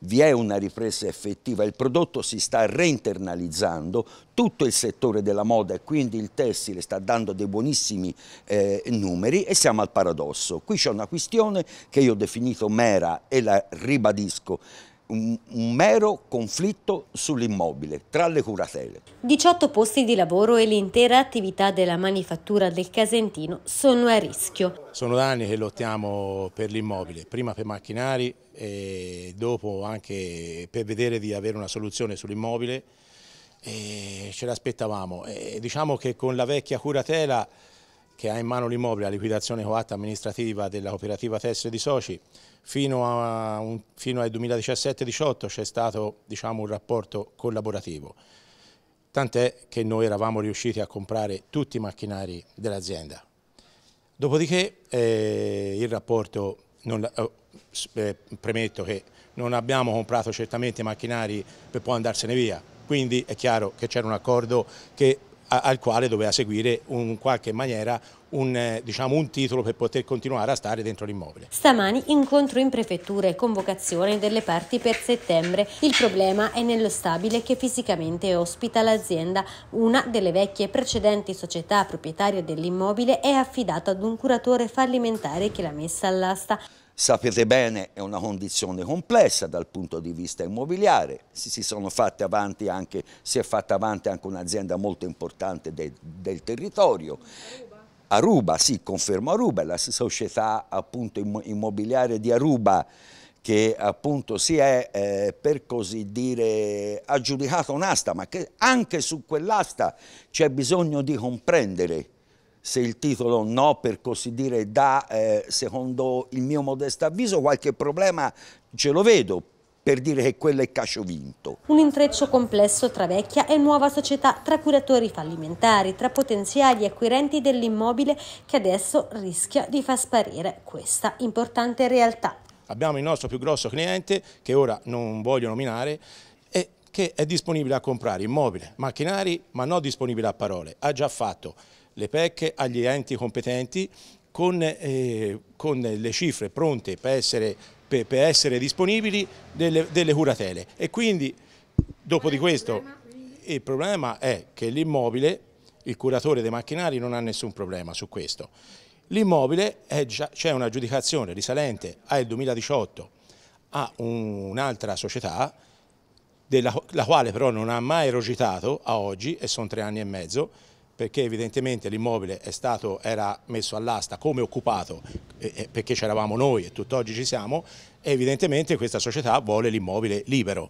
vi è una ripresa effettiva, il prodotto si sta reinternalizzando, tutto il settore della moda e quindi il tessile sta dando dei buonissimi eh, numeri e siamo al paradosso. Qui c'è una questione che io ho definito mera e la ribadisco, un, un mero conflitto sull'immobile tra le curatele. 18 posti di lavoro e l'intera attività della manifattura del Casentino sono a rischio. Sono da anni che lottiamo per l'immobile, prima per macchinari e dopo anche per vedere di avere una soluzione sull'immobile E ce l'aspettavamo. Diciamo che con la vecchia curatela che ha in mano l'immobile a liquidazione coatta amministrativa della cooperativa Tessere di Soci, fino, a un, fino al 2017-18 c'è stato diciamo, un rapporto collaborativo, tant'è che noi eravamo riusciti a comprare tutti i macchinari dell'azienda. Dopodiché eh, il rapporto, non, eh, eh, premetto che non abbiamo comprato certamente macchinari per poi andarsene via, quindi è chiaro che c'era un accordo che al quale doveva seguire in qualche maniera un, eh, diciamo, un, titolo per poter continuare a stare dentro l'immobile. Stamani incontro in prefettura e convocazione delle parti per settembre. Il problema è nello stabile che fisicamente ospita l'azienda. Una delle vecchie precedenti società proprietarie dell'immobile è affidata ad un curatore fallimentare che l'ha messa all'asta sapete bene è una condizione complessa dal punto di vista immobiliare, si, si anche, si è fatta avanti anche un'azienda molto importante de, del territorio. Aruba, sì, confermo Aruba, la società appunto, immobiliare di Aruba che appunto si è eh, per così dire aggiudicata un'asta, ma che anche su quell'asta c'è bisogno di comprendere se il titolo no, per così dire, dà, eh, secondo il mio modesto avviso, qualche problema ce lo vedo, per dire che quello è cacio vinto. Un intreccio complesso tra vecchia e nuova società, tra curatori fallimentari, tra potenziali acquirenti dell'immobile che adesso rischia di far sparire questa importante realtà. Abbiamo il nostro più grosso cliente, che ora non voglio nominare, e che è disponibile a comprare immobile, macchinari, ma non disponibile a parole. Ha già fatto le PEC agli enti competenti con, eh, con le cifre pronte per essere, per, per essere disponibili delle, delle, curatele. E quindi, dopo di questo, il problema è che l'immobile, il curatore dei macchinari non ha nessun problema su questo. L'immobile, c'è un'aggiudicazione risalente al 2018 a un'altra società, della, la quale però non ha mai erogitato a oggi, e sono tre anni e mezzo, perché evidentemente l'immobile era messo all'asta come occupato eh, perché c'eravamo noi e tutt'oggi ci siamo e evidentemente questa società vuole l'immobile libero.